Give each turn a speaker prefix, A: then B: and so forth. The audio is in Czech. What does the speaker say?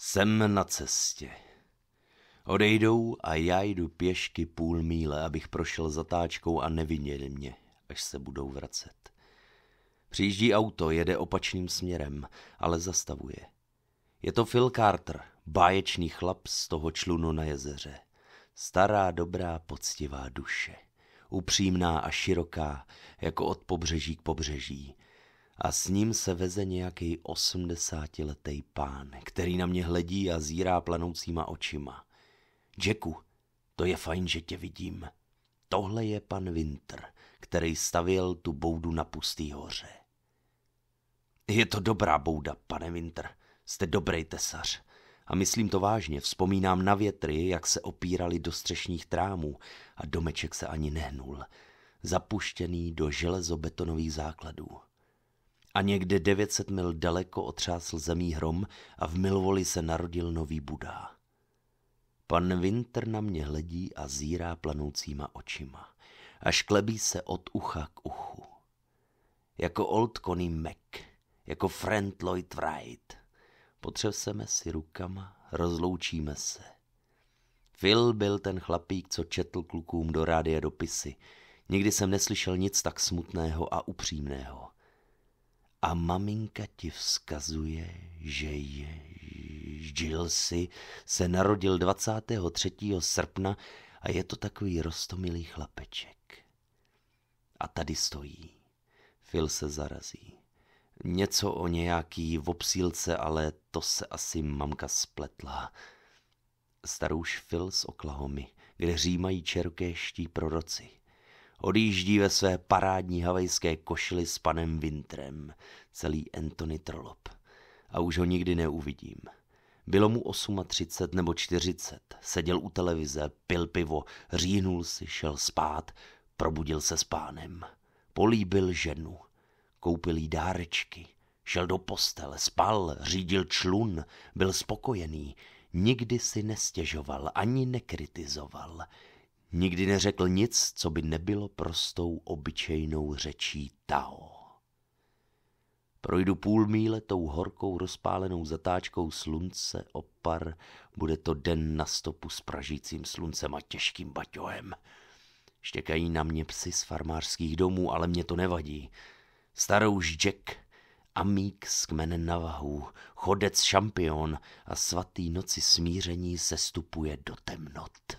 A: Jsem na cestě. Odejdou a já jdu pěšky půl míle, abych prošel zatáčkou a neviděli mě, až se budou vracet. Přijíždí auto, jede opačným směrem, ale zastavuje. Je to Phil Carter, báječný chlap z toho člunu na jezeře. Stará, dobrá, poctivá duše. Upřímná a široká, jako od pobřeží k pobřeží – a s ním se veze nějaký osmdesátiletý pán, který na mě hledí a zírá planoucíma očima. Jacku, to je fajn, že tě vidím. Tohle je pan Winter, který stavěl tu boudu na pustý hoře. Je to dobrá bouda, pane Winter. Jste dobrý tesař. A myslím to vážně, vzpomínám na větry, jak se opírali do střešních trámů a domeček se ani nehnul, zapuštěný do železobetonových základů a někde 900 mil daleko otřásl zemí hrom a v Milvoli se narodil nový Budá. Pan Winter na mě hledí a zírá planoucíma očima. A šklebí se od ucha k uchu. Jako old Connie Mac, jako Friend Lloyd Wright. Potřeseme si rukama, rozloučíme se. Phil byl ten chlapík, co četl klukům do rádia dopisy. Nikdy jsem neslyšel nic tak smutného a upřímného a maminka ti vzkazuje, že je Gilesy se narodil 23. srpna a je to takový rostomilý chlapeček. A tady stojí. Phil se zarazí. Něco o nějaký vopsílce, ale to se asi mamka spletla. Starouš Phil z Oklahomy, kde římají čerkéští proroci. Odjíždí ve své parádní havajské košili s panem Vintrem, celý Anthony Trollop. A už ho nikdy neuvidím. Bylo mu 38 nebo 40, seděl u televize, pil pivo, říhnul si, šel spát, probudil se s pánem. Políbil ženu, koupil jí dárečky, šel do postele, spal, řídil člun, byl spokojený, nikdy si nestěžoval ani nekritizoval, Nikdy neřekl nic, co by nebylo prostou obyčejnou řečí Tao. Projdu půl míle tou horkou rozpálenou zatáčkou slunce opar. bude to den na stopu s pražícím sluncem a těžkým baťohem. Štěkají na mě psy z farmářských domů, ale mě to nevadí. Starou Jack, amík z kmene Navahů, chodec šampion a svatý noci smíření se stupuje do temnot.